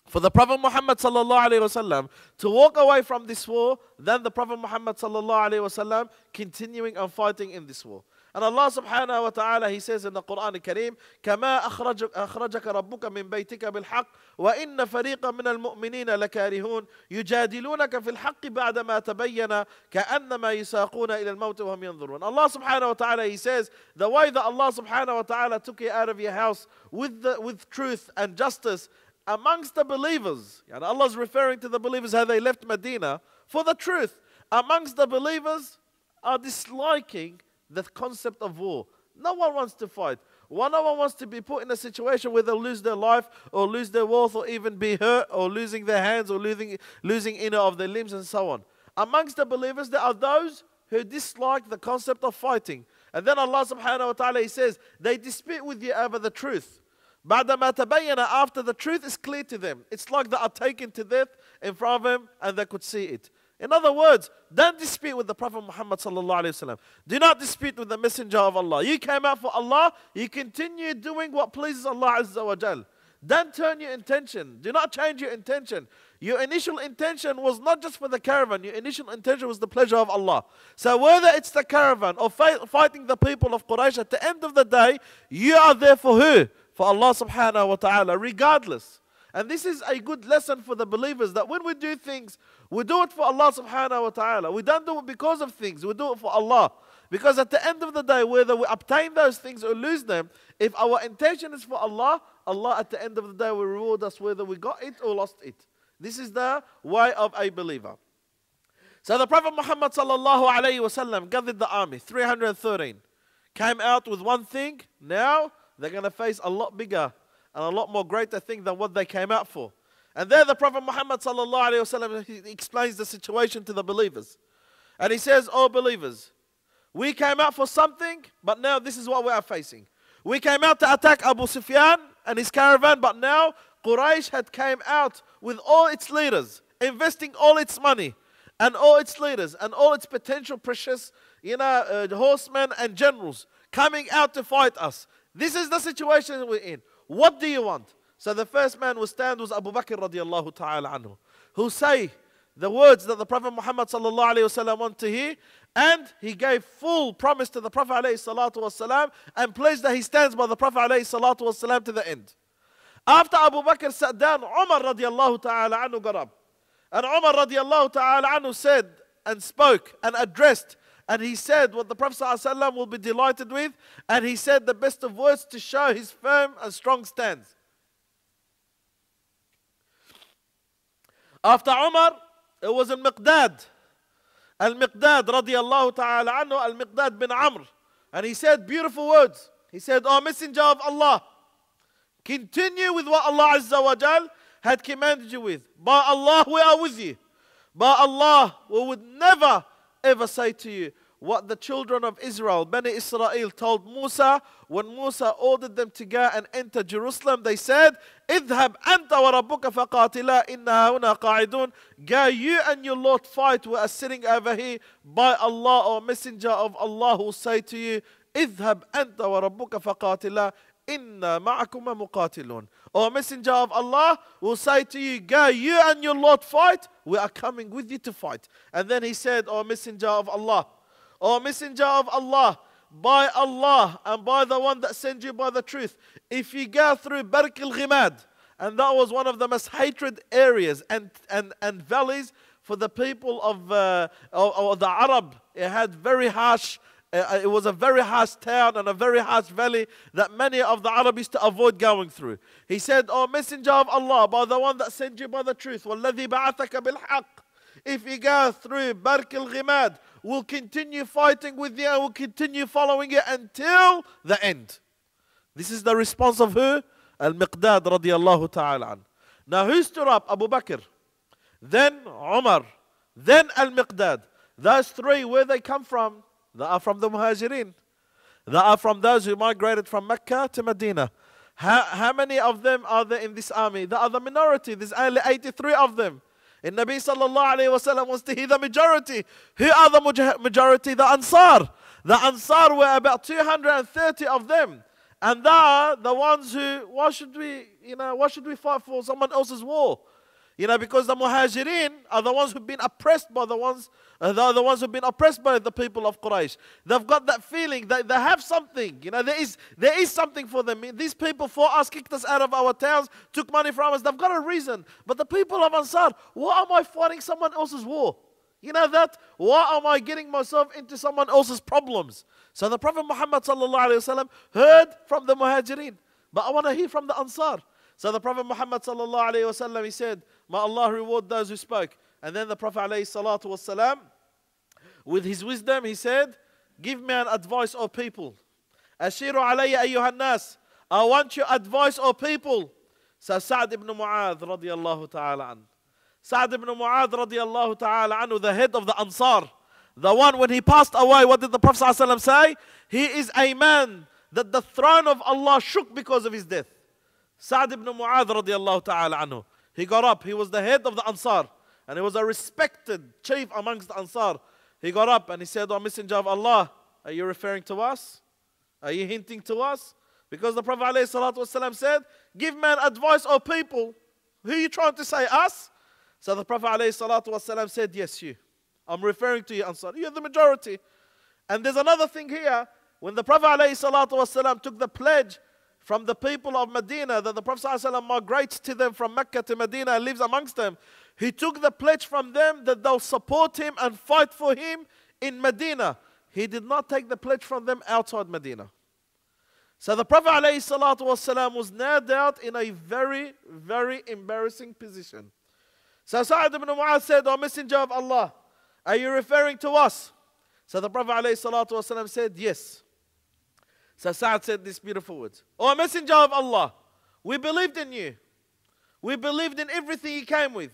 for the Prophet Muhammad wasallam to walk away from this war than the Prophet Muhammad wasallam continuing and fighting in this war. And Allah subhanahu wa ta'ala, He says in the Quran Kareem, كَمَا أَخْرَجَكَ رَبُّكَ مِنْ بَيْتِكَ بِالْحَقِّ وَإِنَّ فَرِيقًا مِنَ الْمُؤْمِنِينَ لَكَارِهُونَ يُجَادِلُونَكَ فِي الْحَقِّ بَعْدَمَا تَبَيَّنَ كَأَنَّمَا يُسَاقُونَ إِلَى الْمَوْتِ وَهُمْ يَنْظُرُونَ Allah subhanahu wa ta'ala, He says, the way that Allah subhanahu wa ta'ala took you out of your house with, the, with truth and justice amongst the believers, and Allah is referring to the believers how they left Medina, for the truth, amongst the believers are disliking the concept of war. No one wants to fight. One no one wants to be put in a situation where they'll lose their life or lose their wealth or even be hurt or losing their hands or losing, losing inner of their limbs and so on. Amongst the believers, there are those who dislike the concept of fighting. And then Allah subhanahu wa ta'ala, He says, they dispute with you over the truth. After the truth is clear to them, it's like they are taken to death in front of them and they could see it. In other words, don't dispute with the Prophet Muhammad Do not dispute with the Messenger of Allah. You came out for Allah. You continue doing what pleases Allah Azza wa Jal. Don't turn your intention. Do not change your intention. Your initial intention was not just for the caravan. Your initial intention was the pleasure of Allah. So whether it's the caravan or fight, fighting the people of Quraysh, at the end of the day, you are there for who? for Allah subhanahu wa ta'ala, regardless. And this is a good lesson for the believers that when we do things, we do it for Allah subhanahu wa ta'ala. We don't do it because of things, we do it for Allah. Because at the end of the day, whether we obtain those things or lose them, if our intention is for Allah, Allah at the end of the day will reward us whether we got it or lost it. This is the way of a believer. So the Prophet Muhammad sallallahu alayhi wasallam gathered the army, 313, came out with one thing. Now they're going to face a lot bigger and a lot more greater thing than what they came out for. And there the Prophet Muhammad وسلم, explains the situation to the believers. And he says, Oh believers, we came out for something, but now this is what we are facing. We came out to attack Abu Sufyan and his caravan, but now Quraysh had came out with all its leaders, investing all its money and all its leaders and all its potential precious, you know, uh, horsemen and generals coming out to fight us. This is the situation we're in. What do you want? So the first man who stand was Abu Bakr radiallahu ta'ala anhu, who say the words that the Prophet Muhammad sallallahu alayhi wasallam want to hear, and he gave full promise to the Prophet alayhi salatu and pledged that he stands by the Prophet alayhi salatu to the end. After Abu Bakr sat down, Umar radiallahu ta'ala anhu got up. And Umar radiallahu ta'ala anhu said and spoke and addressed and he said what the Prophet ﷺ will be delighted with, and he said the best of words to show his firm and strong stance. After Umar, it was Al Miqdad. Al Miqdad, radiallahu ta'ala anhu, Al Miqdad bin Amr. And he said beautiful words. He said, O Messenger of Allah, continue with what Allah Azza wa Jal had commanded you with. By Allah, we are with you. By Allah, we would never ever say to you what the children of Israel, Bani Israel, told Musa when Musa ordered them to go and enter Jerusalem. They said, اذهب anta وربك فقاتلا إنها هنا qaidun. Go you and your Lord fight. We are sitting over here by Allah or messenger of Allah who say to you, anta أنت fakatila فقاتلا إنا معكما or messenger of Allah will say to you, Go, you and your Lord fight, we are coming with you to fight. And then he said, O messenger of Allah, O messenger of Allah, by Allah and by the one that sent you by the truth, if you go through Barq al Ghimad, and that was one of the most hatred areas and, and, and valleys for the people of, uh, of, of the Arab. It had very harsh uh, uh, it was a very harsh town and a very harsh valley that many of the Arabs used to avoid going through. He said, O oh, Messenger of Allah, by the one that sent you by the truth, If you go through Bark al-Ghimad, we'll continue fighting with you and we'll continue following you until the end. This is the response of who? Al-Miqdad radiallahu ta'ala Now who stood up? Abu Bakr. Then Umar. Then Al-Miqdad. Those three, where they come from? That are from the Muhajirin. that are from those who migrated from Mecca to Medina. How, how many of them are there in this army? They are the minority. There's only 83 of them. And Nabi sallallahu alayhi wasallam wants to hear the majority. Who are the majority? The Ansar. The Ansar were about 230 of them. And they are the ones who, why should we, you know, why should we fight for someone else's war? You know, because the Muhajirin are the ones who've been oppressed by the ones, uh, the ones who've been oppressed by the people of Quraysh. They've got that feeling that they have something. You know, there is, there is something for them. These people for us kicked us out of our towns, took money from us. They've got a reason. But the people of Ansar, why am I fighting someone else's war? You know that? Why am I getting myself into someone else's problems? So the Prophet Muhammad وسلم heard from the Muhajirin, but I want to hear from the Ansar. So the Prophet Muhammad وسلم he said, May Allah reward those who spoke. And then the Prophet والسلام, with his wisdom, he said, Give me an advice, O people. Ashiru alayya ayyuhan nas. I want your advice, O people. So Sa'd ibn Mu'adh radiallahu ta'ala an. Sa'd ibn Mu'adh radiallahu ta'ala anhu, the head of the Ansar. The one when he passed away, what did the Prophet ﷺ say? He is a man that the throne of Allah shook because of his death. Sa'd ibn Mu'adh radiallahu ta'ala anhu. He got up. He was the head of the Ansar. And he was a respected chief amongst the Ansar. He got up and he said, O Messenger of Allah, are you referring to us? Are you hinting to us? Because the Prophet ﷺ said, Give man advice, O people. Who are you trying to say, us? So the Prophet ﷺ said, Yes, you. I'm referring to you, Ansar. You're the majority. And there's another thing here. When the Prophet ﷺ took the pledge, from the people of Medina that the Prophet ﷺ migrates to them from Mecca to Medina and lives amongst them. He took the pledge from them that they'll support him and fight for him in Medina. He did not take the pledge from them outside Medina. So the Prophet ﷺ was now dealt in a very, very embarrassing position. So Sa'ad ibn Mu'adh said, O Messenger of Allah, are you referring to us? So the Prophet ﷺ said, Yes. So Sa'ad said these beautiful words. O oh, messenger of Allah, we believed in you. We believed in everything you came with.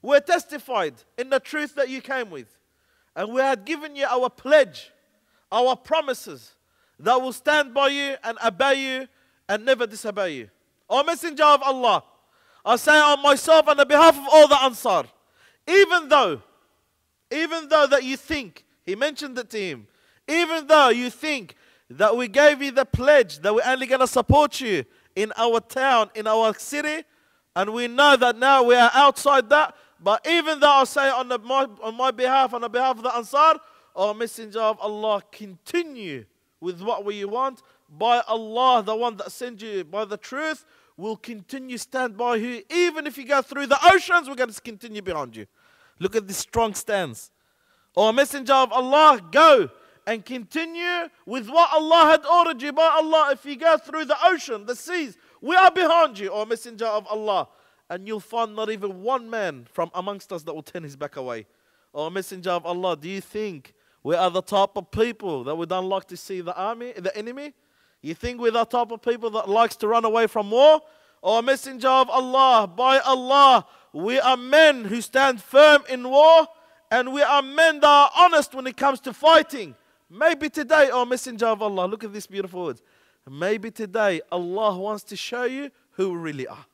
We testified in the truth that you came with. And we had given you our pledge, our promises, that will stand by you and obey you and never disobey you. O oh, messenger of Allah, I say on myself and on behalf of all the Ansar, even though, even though that you think, he mentioned it to him, even though you think that we gave you the pledge that we're only going to support you in our town, in our city, and we know that now we are outside that. But even though I say on, the, my, on my behalf, on the behalf of the Ansar, O Messenger of Allah, continue with what we want. By Allah, the one that sent you by the truth, will continue stand by you. Even if you go through the oceans, we're going to continue behind you. Look at this strong stance. O Messenger of Allah, go and continue with what Allah had ordered you by Allah. If you go through the ocean, the seas, we are behind you, O Messenger of Allah. And you'll find not even one man from amongst us that will turn his back away. O Messenger of Allah, do you think we are the type of people that we don't like to see the army, the enemy? You think we're the type of people that likes to run away from war? O Messenger of Allah, by Allah, we are men who stand firm in war and we are men that are honest when it comes to fighting. Maybe today, oh Messenger of Allah, look at these beautiful words. Maybe today Allah wants to show you who we really are.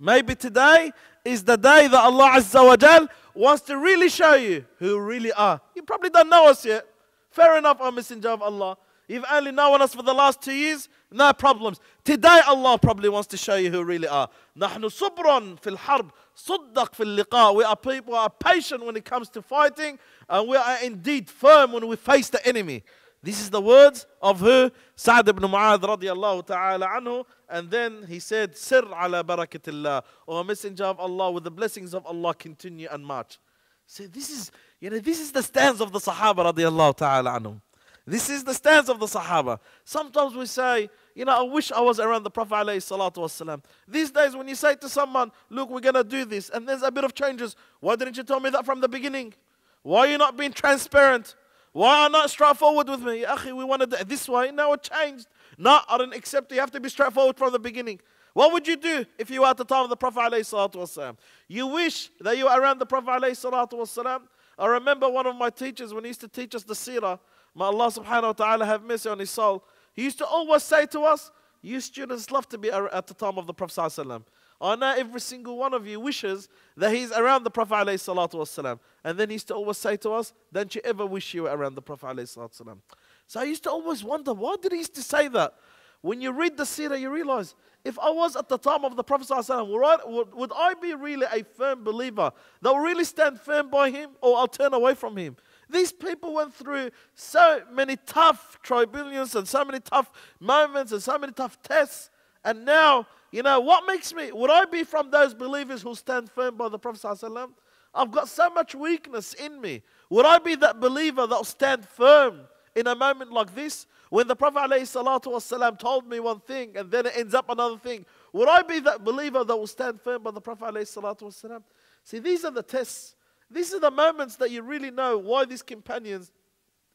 Maybe today is the day that Allah Azza wa Jal wants to really show you who we really are. You probably don't know us yet. Fair enough, O oh, Messenger of Allah. You've only known us for the last two years no problems. Today Allah probably wants to show you who really are. نحن صبر في الحرب صدق في اللقاء. We are people who are patient when it comes to fighting and we are indeed firm when we face the enemy. This is the words of who? Sa'd ibn Mu'adh radiallahu ta'ala anhu. And then he said, Sir ala barakatillah. O oh, messenger of Allah, with the blessings of Allah, continue and march. See, this is, you know, this is the stance of the Sahaba radiallahu ta'ala anhu. This is the stance of the Sahaba. Sometimes we say, you know, I wish I was around the Prophet والسلام. These days when you say to someone, look, we're going to do this, and there's a bit of changes. Why didn't you tell me that from the beginning? Why are you not being transparent? Why are not straightforward with me? Akhi, we wanted this way, now it changed. No, I don't accept it. You have to be straightforward from the beginning. What would you do if you were at the time of the Prophet ﷺ? You wish that you were around the Prophet ﷺ. I remember one of my teachers when he used to teach us the seerah. May Allah subhanahu wa ta'ala have mercy on his soul. He used to always say to us, You students love to be at the time of the Prophet. I know every single one of you wishes that he's around the Prophet. ﷺ. And then he used to always say to us, Don't you ever wish you were around the Prophet. ﷺ. So I used to always wonder, why did he used to say that? When you read the seerah, you realize if I was at the time of the Prophet, ﷺ, would I, would I be really a firm believer that would really stand firm by him or I'll turn away from him? These people went through so many tough tribunals and so many tough moments and so many tough tests. And now, you know, what makes me, would I be from those believers who stand firm by the Prophet? ﷺ? I've got so much weakness in me. Would I be that believer that'll stand firm in a moment like this? When the Prophet ﷺ told me one thing and then it ends up another thing, would I be that believer that will stand firm by the Prophet? ﷺ? See, these are the tests these are the moments that you really know why these companions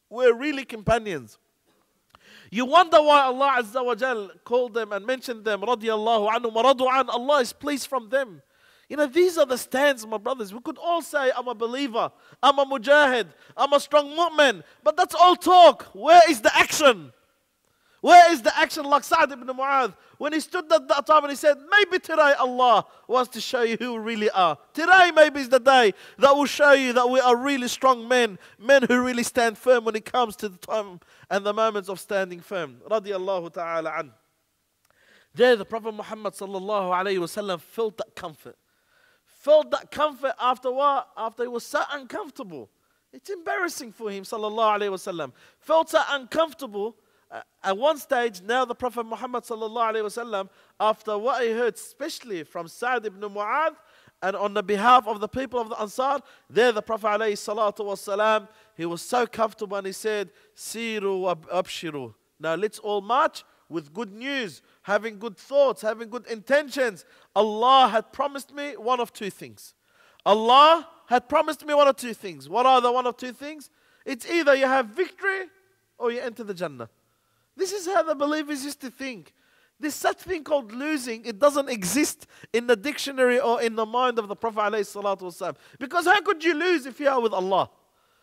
were really companions. You wonder why Allah Azza wa Jal called them and mentioned them, radiallahu anhu Allah is pleased from them. You know, these are the stands, my brothers. We could all say, I'm a believer, I'm a mujahid, I'm a strong mu'min, but that's all talk. Where is the action? Where is the action like Sa'd ibn Mu'adh when he stood at that time and he said, Maybe today Allah wants to show you who we really are. Today, maybe, is the day that will show you that we are really strong men, men who really stand firm when it comes to the time and the moments of standing firm. Radiallahu ta'ala an. There, the Prophet Muhammad sallallahu alayhi wasallam felt that comfort. Felt that comfort after what? After he was so uncomfortable. It's embarrassing for him, sallallahu alayhi wasallam. Felt so uncomfortable uh, at one stage, now the Prophet Muhammad وسلم, after what he heard, especially from Sa'd ibn Mu'adh, and on the behalf of the people of the Ansar, there the Prophet والسلام, he was so comfortable and he said, Siru abshiru. Now let's all march with good news, having good thoughts, having good intentions. Allah had promised me one of two things. Allah had promised me one of two things. What are the one of two things? It's either you have victory or you enter the Jannah. This is how the believers used to think. There's such thing called losing. It doesn't exist in the dictionary or in the mind of the Prophet ﷺ. Because how could you lose if you are with Allah?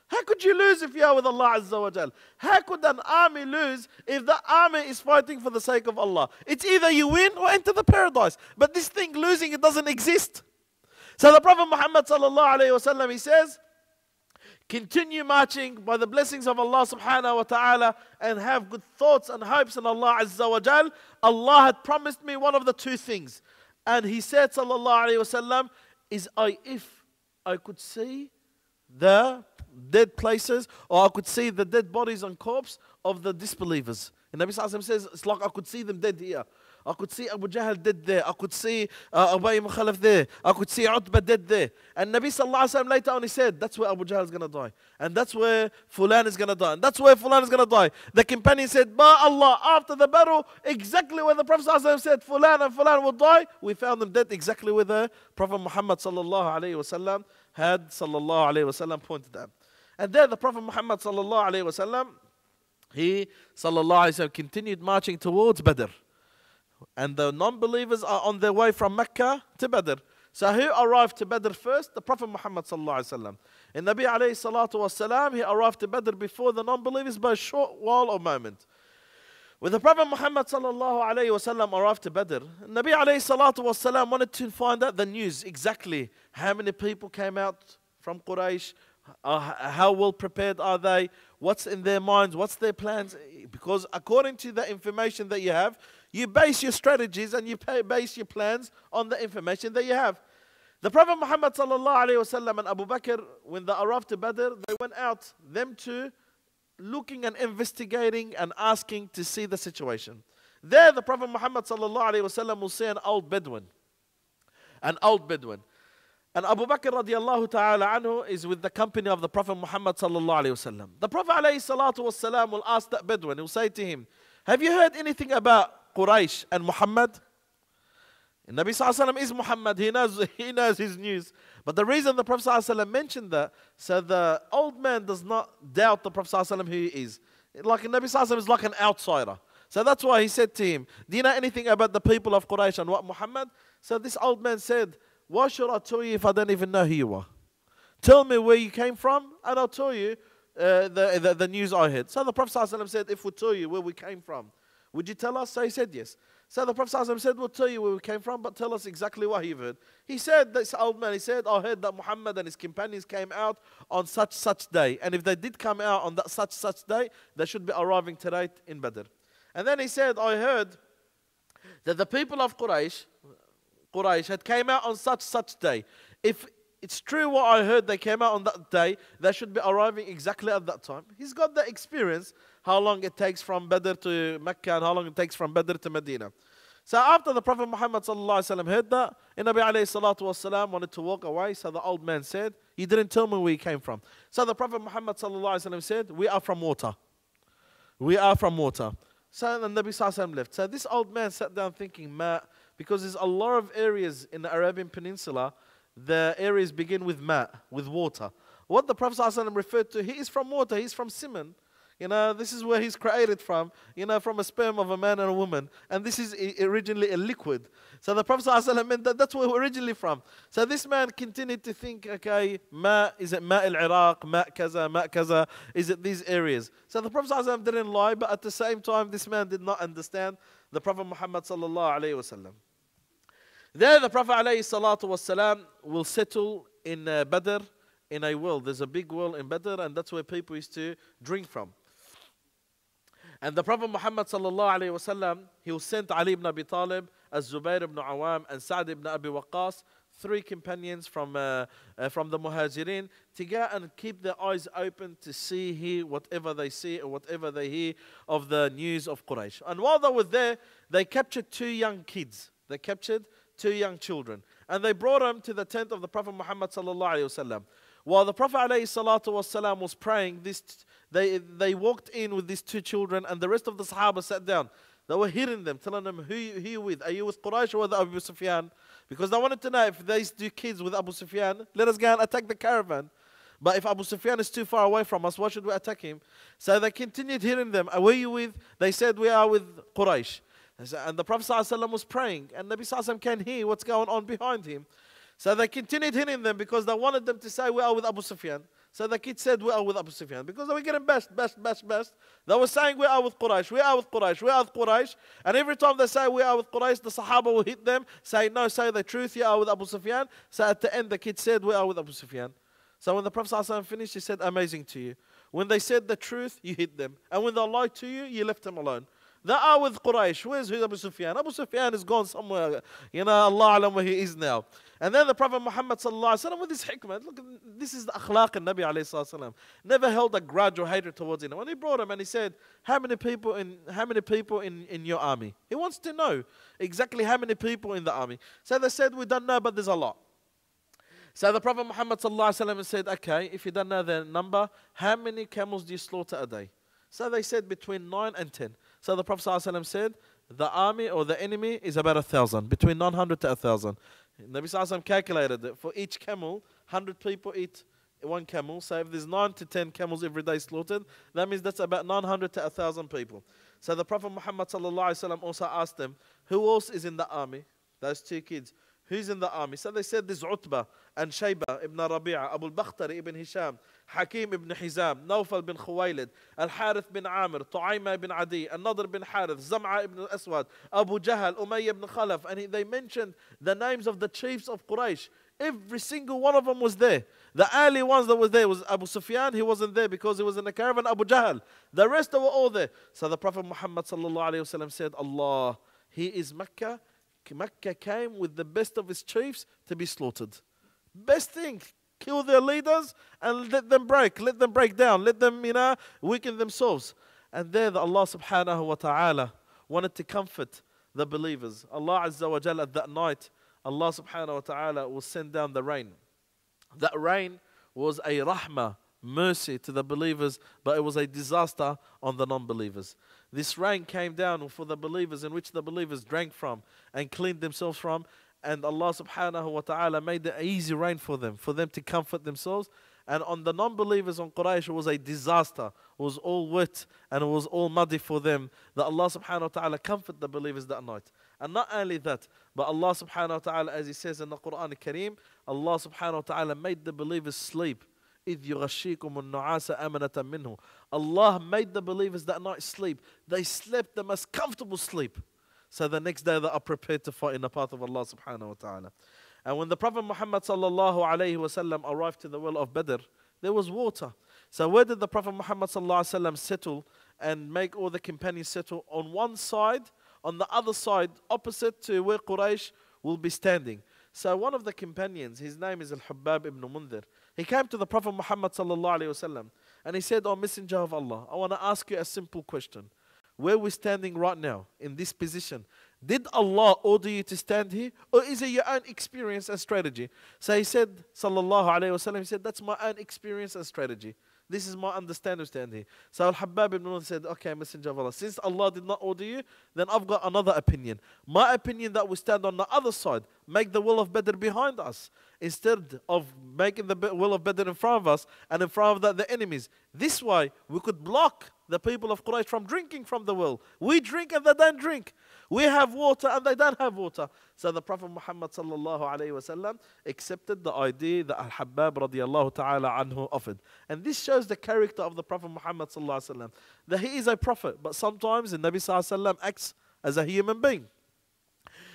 How could you lose if you are with Allah Azza wa Jal? How could an army lose if the army is fighting for the sake of Allah? It's either you win or enter the paradise. But this thing losing, it doesn't exist. So the Prophet Muhammad sallallahu alayhi wa sallam, he says, Continue marching by the blessings of Allah subhanahu wa ta'ala and have good thoughts and hopes in Allah azza wa jal. Allah had promised me one of the two things. And he said, sallallahu alayhi wasallam, is I if I could see the dead places or I could see the dead bodies and corpses of the disbelievers. And Nabi Sallallahu says, it's like I could see them dead here. I could see Abu Jahl did there. I could see uh, Ubay ibn Khalaf there. I could see Utbah did there. And Nabi Sallallahu Alaihi Wasallam later on he said, that's where Abu Jahl is going to die. And that's where Fulan is going to die. And that's where Fulan is going to die. The companion said, by Allah, after the battle, exactly where the Prophet Sallallahu said Fulan and Fulan will die, we found them dead exactly where the Prophet Muhammad Sallallahu Alaihi Wasallam had Sallallahu Alaihi Wasallam pointed at. And there the Prophet Muhammad Sallallahu Alaihi Wasallam, he Sallallahu Alaihi Wasallam continued marching towards Badr. And the non believers are on their way from Mecca to Badr. So who arrived to Badr first? The Prophet Muhammad sallallahu alaihi wasallam. In Nabi alayhi salatu wasallam, he arrived to Badr before the non-believers by a short while or moment. When the Prophet Muhammad sallallahu wasallam arrived to Badr, Nabi alayhi salatu wasallam wanted to find out the news exactly how many people came out from Quraysh, uh, how well prepared are they, what's in their minds, what's their plans, because according to the information that you have, you base your strategies and you base your plans on the information that you have. The Prophet Muhammad وسلم, and Abu Bakr, when they arrived to Badr, they went out, them two, looking and investigating and asking to see the situation. There, the Prophet Muhammad وسلم, will see an old Bedouin. An old Bedouin. And Abu Bakr radiallahu ta'ala anhu is with the company of the Prophet Muhammad sallallahu alayhi wasallam. The Prophet alayhi salatu wasalam will ask that Bedouin, he'll say to him, Have you heard anything about Quraysh and Muhammad. And Nabi وسلم is Muhammad, he knows, he knows his news. But the reason the Prophet وسلم mentioned that, so the old man does not doubt the Prophet وسلم who he is. Like Nabi Sallallahu is like an outsider. So that's why he said to him, Do you know anything about the people of Quraysh and what Muhammad? So this old man said, Why should I tell you if I don't even know who you are? Tell me where you came from, and I'll tell you uh, the, the, the, news I heard. So the Prophet ﷺ said, If we tell you where we came from would you tell us? So he said, Yes. So the Prophet said, We'll tell you where we came from, but tell us exactly what you've heard. He said, This old man, he said, I heard that Muhammad and his companions came out on such such day. And if they did come out on that such such day, they should be arriving tonight in Badr. And then he said, I heard that the people of Quraysh, Quraysh had came out on such such day. If it's true what I heard they came out on that day, they should be arriving exactly at that time. He's got the experience how long it takes from Badr to Mecca and how long it takes from Badr to Medina. So after the Prophet Muhammad heard that, and Nabi والسلام, wanted to walk away, so the old man said, You didn't tell me where you came from. So the Prophet Muhammad said, We are from water. We are from water. So the Nabi Sallallahu left. So this old man sat down thinking, Ma, because there's a lot of areas in the Arabian Peninsula, the areas begin with ma, with water. What the Prophet ﷺ referred to, he is from water, he's from Simon. You know, this is where he's created from, you know, from a sperm of a man and a woman. And this is originally a liquid. So the Prophet ﷺ meant that that's where we're originally from. So this man continued to think, okay, ma, is it ma al-Iraq, ma kaza, ma kaza, is it these areas? So the Prophet ﷺ didn't lie, but at the same time, this man did not understand the Prophet Muhammad There the Prophet alayhi salatu will settle in uh, Badr in a well. There's a big well in Badr and that's where people used to drink from. And the Prophet Muhammad sallallahu alayhi he was sent Ali ibn Abi Talib, as Zubair ibn Awam, and Sa'd ibn Abi Waqqas, three companions from, uh, uh, from the Muhajirin, to go and keep their eyes open to see, hear whatever they see or whatever they hear of the news of Quraysh. And while they were there, they captured two young kids. They captured two young children. And they brought them to the tent of the Prophet Muhammad sallallahu alayhi While the Prophet alayhi salatu was praying, this. They, they walked in with these two children and the rest of the Sahaba sat down. They were hearing them, telling them, who, who you with? Are you with Quraysh or with Abu Sufyan? Because they wanted to know if these two kids with Abu Sufyan, let us go and attack the caravan. But if Abu Sufyan is too far away from us, why should we attack him? So they continued hearing them, Are you with? They said, We are with Quraysh. And the Prophet ﷺ was praying, and Nabi ﷺ can hear what's going on behind him. So they continued hitting them because they wanted them to say, We are with Abu Sufyan. So the kid said, we are with Abu Sufyan. Because they were getting best, best, best, best. They were saying, we are with Quraysh, we are with Quraysh, we are with Quraysh. And every time they say, we are with Quraysh, the Sahaba will hit them, say, no, say the truth, you are with Abu Sufyan. So at the end, the kid said, we are with Abu Sufyan. So when the Prophet ﷺ finished, he said, amazing to you. When they said the truth, you hit them. And when they lied to you, you left them alone. They are with Quraysh. Where's Abu Sufyan? Abu Sufyan is gone somewhere. You know, Allah alam where he is now. And then the Prophet Muhammad wasallam with this hikmah, look, this is the akhlaq of Nabi wasallam. never held a grudge or hatred towards anyone. When he brought him and he said, how many people in how many people in, in your army? He wants to know exactly how many people in the army. So they said, we don't know, but there's a lot. So the Prophet Muhammad wasallam said, okay, if you don't know the number, how many camels do you slaughter a day? So they said between 9 and 10. So the Prophet ﷺ said, the army or the enemy is about a thousand, between 900 to a thousand. Nabi Sallallahu calculated that for each camel, 100 people eat one camel. So if there's 9 to 10 camels every day slaughtered, that means that's about 900 to a 1,000 people. So the Prophet Muhammad also asked them, Who else is in the army? Those two kids. Who's in the army? So they said, There's Utbah and Shayba ibn Rabi'a, Abu al-Bakhtari ibn Hisham, Hakim ibn Hizam, Nawfal bin Khwailid, Al-Harith bin Amr, Tu'ayma ibn Adi, An-Nadr bin Harith, Zam'a ibn al-Aswad, Abu Jahl, Umayy ibn Khalaf, and they mentioned the names of the chiefs of Quraysh. Every single one of them was there. The early ones that was there was Abu Sufyan. He wasn't there because he was in a caravan. Abu Jahl. The rest were all there. So the Prophet Muhammad sallallahu alaihi wasallam said, "Allah, he is Mecca. Mecca came with the best of his chiefs to be slaughtered." Best thing, kill their leaders and let them break, let them break down, let them, you know, weaken themselves. And there the Allah subhanahu wa ta'ala wanted to comfort the believers. Allah Azza wa Jalla that night, Allah subhanahu wa ta'ala will send down the rain. That rain was a rahmah, mercy to the believers, but it was a disaster on the non believers. This rain came down for the believers, in which the believers drank from and cleaned themselves from, and Allah subhanahu wa ta'ala made it easy rain for them, for them to comfort themselves. And on the non believers on Quraysh, it was a disaster. It was all wet and it was all muddy for them. That Allah subhanahu wa ta'ala comfort the believers that night. And not only that, but Allah subhanahu wa ta'ala, as He says in the Quran Kareem, Allah subhanahu wa ta'ala made the believers sleep. Allah made the believers that night sleep. They slept the most comfortable sleep. So the next day they are prepared to fight in the path of Allah subhanahu wa ta'ala. And when the Prophet Muhammad sallallahu alayhi wasallam arrived to the well of Badr, there was water. So where did the Prophet Muhammad sallallahu alayhi wasallam settle and make all the companions settle? On one side, on the other side, opposite to where Quraysh will be standing. So one of the companions, his name is Al-Hubbab ibn Mundir, he came to the Prophet Muhammad sallallahu alayhi wasallam and he said, O Messenger of Allah, I want to ask you a simple question where we're standing right now in this position. Did Allah order you to stand here? Or is it your own experience and strategy? So he said, Sallallahu Alaihi Wasallam, he said, That's my own experience and strategy. This is my understanding stand here. So Al Habbab ibn Nun said, Okay, Messenger of Allah, since Allah did not order you, then I've got another opinion. My opinion that we stand on the other side, make the will of Badr behind us instead of making the will of Badr in front of us and in front of the, the enemies. This way, we could block the people of Quraysh from drinking from the well. We drink and they don't drink. We have water and they don't have water. So the Prophet Muhammad accepted the idea that Al Habbab radiallahu ta'ala anhu offered. And this shows the character of the Prophet Muhammad That he is a prophet, but sometimes the Nabi sallallahu acts as a human being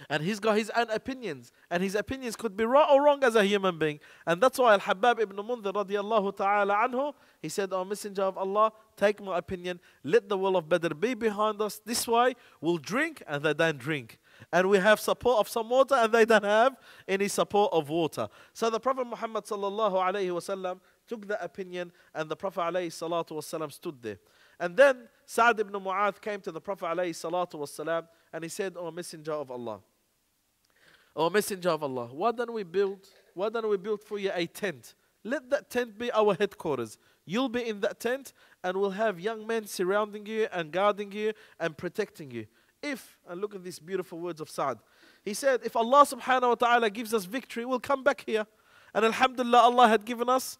and he's got his own opinions, and his opinions could be right or wrong as a human being. And that's why al Habab ibn Mundhir radiallahu ta'ala anhu, he said, O oh, Messenger of Allah, take my opinion, let the will of Badr be behind us. This way we'll drink and they don't drink. And we have support of some water and they don't have any support of water. So the Prophet Muhammad sallallahu alayhi wasallam took the opinion and the Prophet alayhi salatu wasallam stood there. And then Sa'd ibn Mu'adh came to the Prophet alayhi salatu wasallam, and he said, O oh, Messenger of Allah, O Messenger of Allah, why don't we build, why don't we build for you a tent? Let that tent be our headquarters. You'll be in that tent and we'll have young men surrounding you and guarding you and protecting you. If, and look at these beautiful words of Saad. He said, if Allah subhanahu wa ta'ala gives us victory, we'll come back here. And alhamdulillah, Allah had given us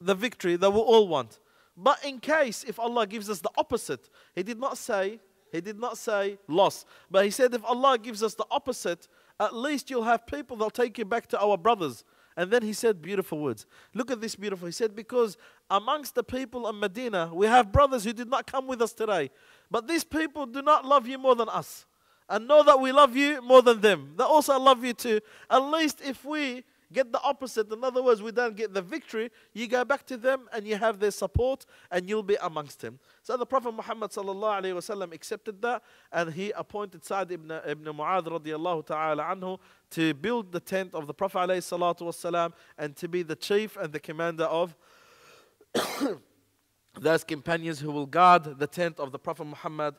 the victory that we all want. But in case if Allah gives us the opposite, He did not say, He did not say loss. But He said, if Allah gives us the opposite, at least you'll have people, that will take you back to our brothers. And then he said beautiful words. Look at this beautiful. He said, Because amongst the people of Medina, we have brothers who did not come with us today. But these people do not love you more than us. And know that we love you more than them. They also love you too. At least if we Get the opposite. In other words, we don't get the victory. You go back to them and you have their support and you'll be amongst them. So the Prophet Muhammad وسلم, accepted that and he appointed Sa'd ibn, ibn Mu'adh anhu to build the tent of the Prophet والسلام, and to be the chief and the commander of those companions who will guard the tent of the Prophet Muhammad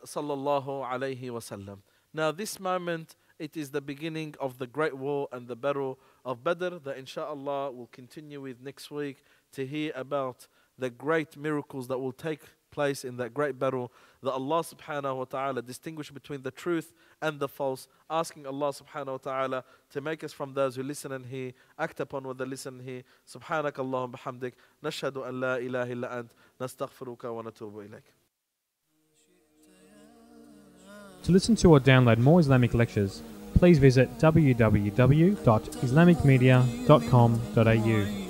Now this moment, it is the beginning of the great war and the battle of Badr that inshallah we'll continue with next week to hear about the great miracles that will take place in that great battle that Allah subhanahu wa ta'ala distinguish between the truth and the false asking Allah subhanahu wa ta'ala to make us from those who listen and hear act upon what they listen and hear subhanak Allahum bihamdik nashhadu an la ilaha illa ant nastaghfiruka wa natubu ilayk To listen to or download more Islamic lectures please visit www.islamicmedia.com.au.